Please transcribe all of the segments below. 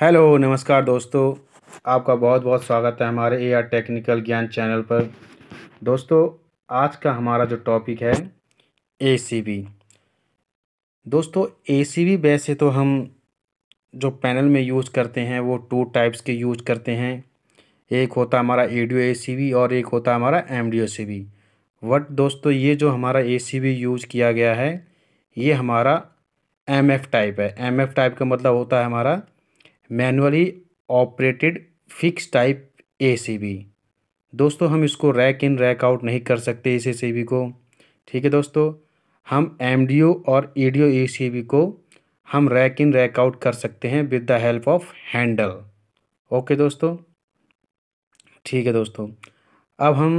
hello नमस्कार दोस्तों आपका बहुत बहुत स्वागत है हमारे ए आर टेक्निकल ज्ञान चैनल पर दोस्तों आज का हमारा जो टॉपिक है ए दोस्तों ए वैसे तो हम जो पैनल में यूज़ करते हैं वो टू टाइप्स के यूज करते हैं एक होता हमारा ए डी और एक होता हमारा एम डी बट दोस्तों ये जो हमारा ए यूज़ किया गया है ये हमारा एम टाइप है एम टाइप का मतलब होता है हमारा manually operated fix type A C B दोस्तों हम इसको रैक इन रैक आउट नहीं कर सकते इस ए सी बी को ठीक है दोस्तों हम एम डी ओ और ई डी ओ ए सी बी को हम रैक इन रैक आउट कर सकते हैं with the help of handle okay दोस्तों ठीक है दोस्तों अब हम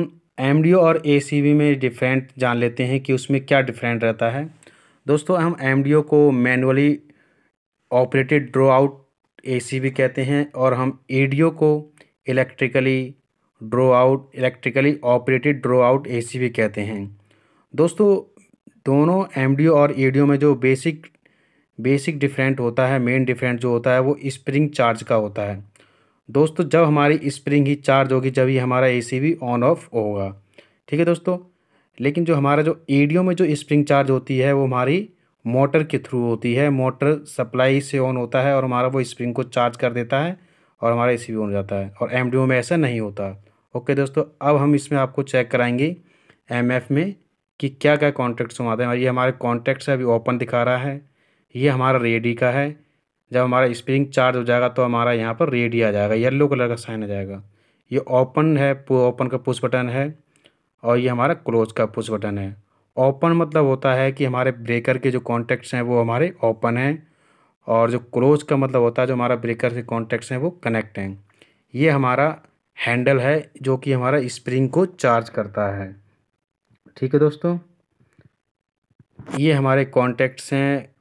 एम डी ओ और ए सी बी में डिफरेंट जान लेते हैं कि उसमें क्या डिफरेंट रहता है दोस्तों हम एम डी ओ को manually operated draw out AC भी कहते हैं और हम एडीओ को electrically draw out electrically operated draw out AC भी कहते हैं दोस्तों दोनों एमडीओ और एडीओ में जो बेसिक बेसिक डिफरेंट होता है मेन डिफरेंट जो होता है वो स्प्रिंग चार्ज का होता है दोस्तों जब हमारी स्प्रिंग ही चार्ज होगी जब ही हमारा ए भी ऑन ऑफ होगा ठीक है दोस्तों लेकिन जो हमारा जो ए में जो स्प्रिंग चार्ज होती है वो हमारी मोटर के थ्रू होती है मोटर सप्लाई से ऑन होता है और हमारा वो स्प्रिंग को चार्ज कर देता है और हमारा ए ऑन हो जाता है और एम में ऐसा नहीं होता ओके दोस्तों अब हम इसमें आपको चेक कराएंगे एम में कि क्या क्या कॉन्ट्रैक्ट्स हम आते हैं ये हमारे कॉन्ट्रैक्ट्स अभी ओपन दिखा रहा है ये हमारा रेडी का है जब हमारा स्प्रिंग चार्ज हो जाएगा तो हमारा यहाँ पर रेडी आ जाएगा येलो कलर का साइन आ जाएगा ये ओपन है ओपन का पुश बटन है और ये हमारा क्लोज का पुश बटन है ओपन मतलब होता है कि हमारे ब्रेकर के जो कॉन्टैक्ट्स हैं वो हमारे ओपन हैं और जो क्लोज का मतलब होता है जो हमारा ब्रेकर के कॉन्टैक्ट्स हैं वो कनेक्ट हैं ये हमारा हैंडल है जो कि हमारा स्प्रिंग को चार्ज करता है ठीक है दोस्तों ये हमारे कॉन्टैक्ट्स हैं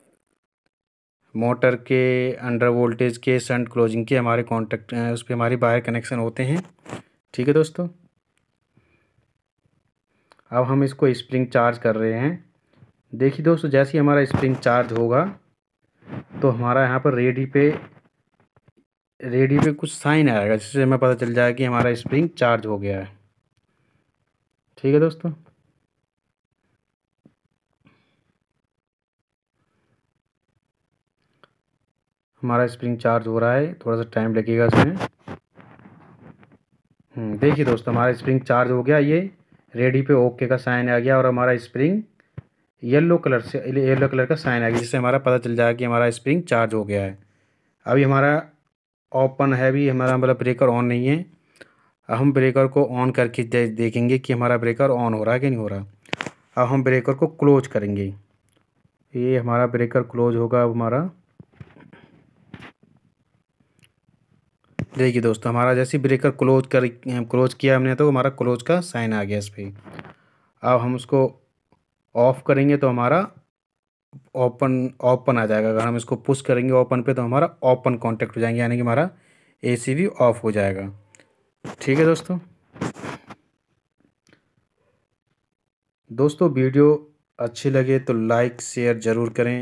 मोटर के अंडर वोल्टेज के संट क्लोजिंग के हमारे कॉन्टैक्ट उस पर हमारी बाहर कनेक्शन होते हैं ठीक है दोस्तों अब हम इसको स्प्रिंग चार्ज कर रहे हैं देखिए दोस्तों जैसे ही हमारा स्प्रिंग चार्ज होगा तो हमारा यहाँ पर रेडी पे रेडी पे कुछ साइन आएगा जिससे हमें पता चल जाएगा कि हमारा स्प्रिंग चार्ज हो गया है ठीक है दोस्तों हमारा स्प्रिंग चार्ज हो रहा है थोड़ा सा टाइम लगेगा इसमें हम्म, देखिए दोस्तों हमारा स्प्रिंग चार्ज हो गया ये रेडी पे ओके का साइन आ गया और हमारा स्प्रिंग येलो कलर से येलो कलर का साइन आ गया जिससे हमारा पता चल जाएगा कि हमारा स्प्रिंग चार्ज हो गया है अभी हमारा ओपन है भी हमारा मतलब ब्रेकर ऑन नहीं है अब हम ब्रेकर को ऑन करके दे, देखेंगे कि हमारा ब्रेकर ऑन हो रहा है कि नहीं हो रहा अब हम ब्रेकर को क्लोज करेंगे ये हमारा ब्रेकर क्लोज होगा अब हमारा देखिए दोस्तों हमारा जैसे ब्रेकर क्लोज कर क्लोज किया हमने तो हमारा क्लोज का साइन आ गया इस पर अब हम उसको ऑफ़ करेंगे तो हमारा ओपन ओपन आ जाएगा अगर हम इसको पुश करेंगे ओपन पे तो हमारा ओपन कांटेक्ट हो जाएंगे यानी कि हमारा एसी भी ऑफ हो जाएगा ठीक है दोस्तों दोस्तों वीडियो अच्छी लगे तो लाइक शेयर ज़रूर करें